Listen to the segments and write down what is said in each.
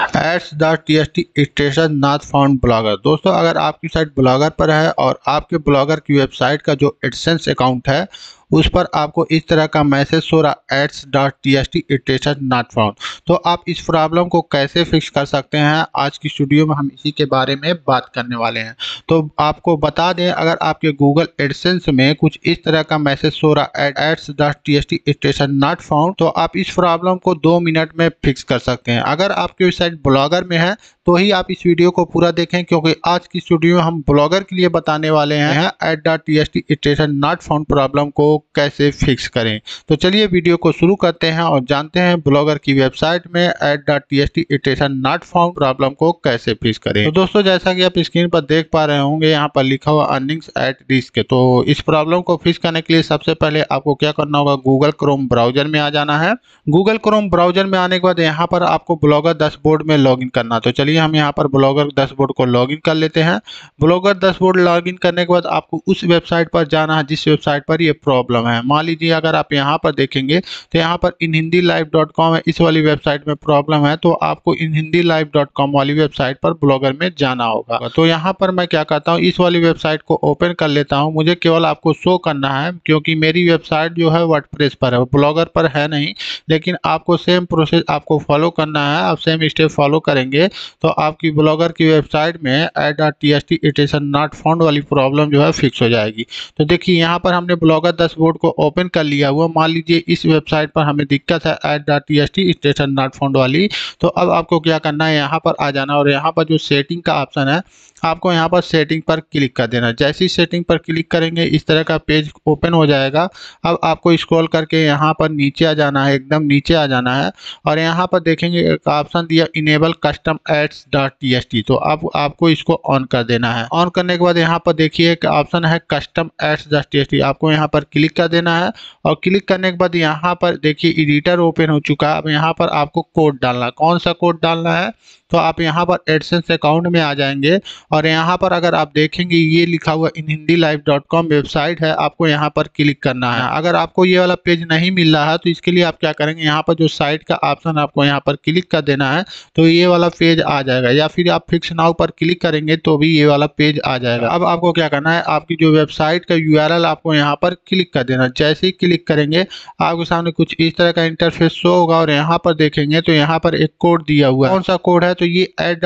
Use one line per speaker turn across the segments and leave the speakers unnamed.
एट्स the T S T station not found blogger दोस्तों अगर आपकी साइट ब्लॉगर पर है और आपके ब्लॉगर की वेबसाइट का जो एडसेंस अकाउंट है उस पर आपको इस तरह का मैसेज सो रहा ads dot T S T इटेशन नॉट फाउंड तो आप इस प्रॉब्लम को कैसे फिक्स कर सकते हैं आज की स्टूडियो में हम इसी के बारे में बात करने वाले हैं तो आपको बता दें अगर आपके गूगल एडसेंस में कुछ इस तरह का मैसेज सो रहा ads dot T S T इटेशन नॉट फाउंड तो आप इस प्रॉब्लम को दो मिनट में फिक्स कर सकते हैं अगर आपकी वेबसाइट ब्लॉगर में है तो ही आप इस वीडियो को पूरा देखें क्योंकि आज की स्टूडियो में हम ब्लॉगर के लिए बताने वाले हैं at the T S T station not found problem को कैसे फिक्स करें तो चलिए वीडियो को शुरू करते हैं और जानते हैं ब्लॉगर की वेबसाइट में at the T S T station not found problem को कैसे फिक्स करें तो दोस्तों जैसा कि आप स्क्रीन पर देख पा रहे होंगे यहाँ पर लिखा हुआ अर्निंग्स एट रिस्क तो इस प्रॉब्लम को फिक्स करने के लिए सबसे पहले आपको क्या करना होगा गूगल क्रोम ब्राउजर में आ जाना है गूगल क्रोम ब्राउजर में आने के बाद यहाँ पर आपको ब्लॉगर दस बोर्ड में लॉग करना तो चलिए चलिए हम यहाँ पर ब्लॉगर डैशबोर्ड को लॉगिन कर लेते हैं ब्लॉगर डैशबोर्ड लॉगिन करने के बाद आपको उस वेबसाइट पर जाना है जिस वेबसाइट पर ये प्रॉब्लम है मान लीजिए अगर आप यहाँ पर देखेंगे तो यहाँ पर in Hindi live dot com है इस वाली वेबसाइट में प्रॉब्लम है तो आपको in Hindi live dot com वाली वेबसाइट पर ब्लॉगर में जाना होगा तो यहाँ पर मैं क्या करता हूँ इस वाली वेबसाइट को ओपन कर लेता हूँ मुझे केवल आपको शो करना है क्योंकि मेरी वेबसाइट जो है वर्ड पर है ब्लॉगर पर है नहीं लेकिन आपको सेम प्रोसेस आपको फॉलो करना है आप सेम स्टेप फॉलो करेंगे तो तो आपकी ब्लॉगर की वेबसाइट में at R T S T it is not found वाली प्रॉब्लम जो है फिक्स हो जाएगी तो देखिए यहाँ पर हमने ब्लॉगर दशबोर्ड को ओपन कर लिया हुआ मान लीजिए इस वेबसाइट पर हमें दिक्कत है at dot T S T station not found वाली तो अब आपको क्या करना है यहाँ पर आ जाना और यहाँ पर जो सेटिंग का ऑप्शन है आपको यहाँ पर सेटिंग पर क्लिक कर देना जैसे ही सेटिंग पर क्लिक करेंगे इस तरह का पेज ओपन हो जाएगा अब आपको स्क्रॉल करके यहाँ पर नीचे आ जाना है एकदम नीचे आ जाना है और यहाँ पर देखेंगे एक ऑप्शन दिया enable custom ads X dot T तो अब आपको इसको ऑन कर देना है ऑन करने के बाद यहाँ पर देखिए एक ऑप्शन है कस्टम एक्स डॉट टी आपको यहाँ पर क्लिक कर देना है और क्लिक करने के बाद यहाँ पर देखिए एडिटर ओपन हो चुका है अब यहाँ पर आपको कोड डालना कौन सा कोड डालना है तो आप यहाँ पर एडसेंस अकाउंट में आ जाएंगे और यहाँ पर अगर आप देखेंगे ये लिखा हुआ in Hindi live dot com website है आपको यहाँ पर क्लिक करना है अगर आपको ये वाला पेज नहीं मिल रहा है तो इसके लिए आप क्या करेंगे यहाँ पर जो साइट का ऑप्शन आपको यहाँ पर क्लिक कर देना है तो ये वाला पेज आ जाएगा या फिर आप फिक्स नाउ पर क्लिक करेंगे तो भी ये वाला पेज आ जाएगा अब आपको क्या करना है आपकी जो वेबसाइट का यू आपको यहाँ पर क्लिक कर देना जैसे ही क्लिक करेंगे आपके सामने कुछ इस तरह का इंटरफेस शो होगा और यहाँ पर देखेंगे तो यहाँ पर एक कोड दिया हुआ है कौन सा कोड है तो ये एड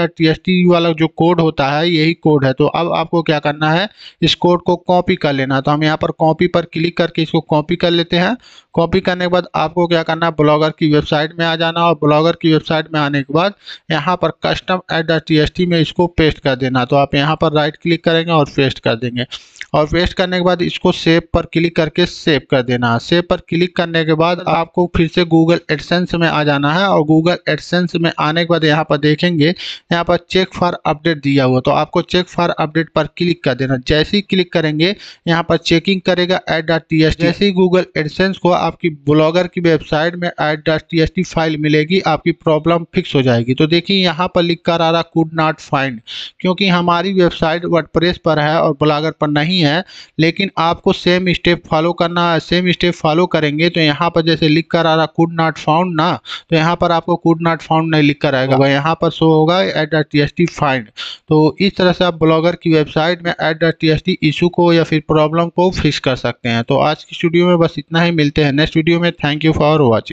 वाला जो कोड होता है यही कोड है तो अब आपको क्या करना है इस कोड को कॉपी कर लेना तो हम यहाँ पर कॉपी पर क्लिक करके इसको कॉपी कर लेते हैं कॉपी करने के बाद आपको क्या करना है ब्लॉगर की वेबसाइट में आ जाना और ब्लॉगर की वेबसाइट में आने के बाद यहाँ पर custom item at the T में इसको पेस्ट कर देना तो आप यहाँ पर राइट क्लिक करेंगे और पेस्ट कर देंगे और पेस्ट करने के बाद इसको सेव पर क्लिक करके सेव कर देना सेव पर क्लिक करने के बाद आपको फिर से गूगल एडसेंस में आ जाना है और गूगल एडसेंस में आने के बाद यहाँ पर देखेंगे यहाँ पर चेक फॉर अपडेट दिया हुआ तो आपको चेक फॉर अपडेट पर क्लिक कर देना जैसे ही क्लिक करेंगे यहाँ पर चेकिंग करेगा एट डॉट टी एस जैसे ही गूगल एडसेंस को आपकी ब्लॉगर की वेबसाइट में at dot T S T file मिलेगी आपकी प्रॉब्लम फिक्स हो जाएगी तो देखिए यहाँ पर लिख कर आ रहा कुड नॉट फाइंड क्योंकि हमारी वेबसाइट वर्डप्रेस पर है और ब्लागर पर नहीं है लेकिन आपको सेम स्टेप फॉलो करना है सेम स्टेप फॉलो करेंगे तो यहाँ पर जैसे लिख कर आ रहा कुड नॉट फाउंड ना तो यहाँ पर आपको कुड नॉट फाउंड नहीं लिख कर आएगा यहाँ पर शो होगा at dot T S T find तो इस तरह से आप ब्लॉगर की वेबसाइट में at dot T S T issue को या फिर प्रॉब्लम को फिक्स कर सकते हैं तो आज की स्टूडियो में बस इतना ही मिलते हैं नेक्स्ट वीडियो में थैंक यू फॉर वॉचिंग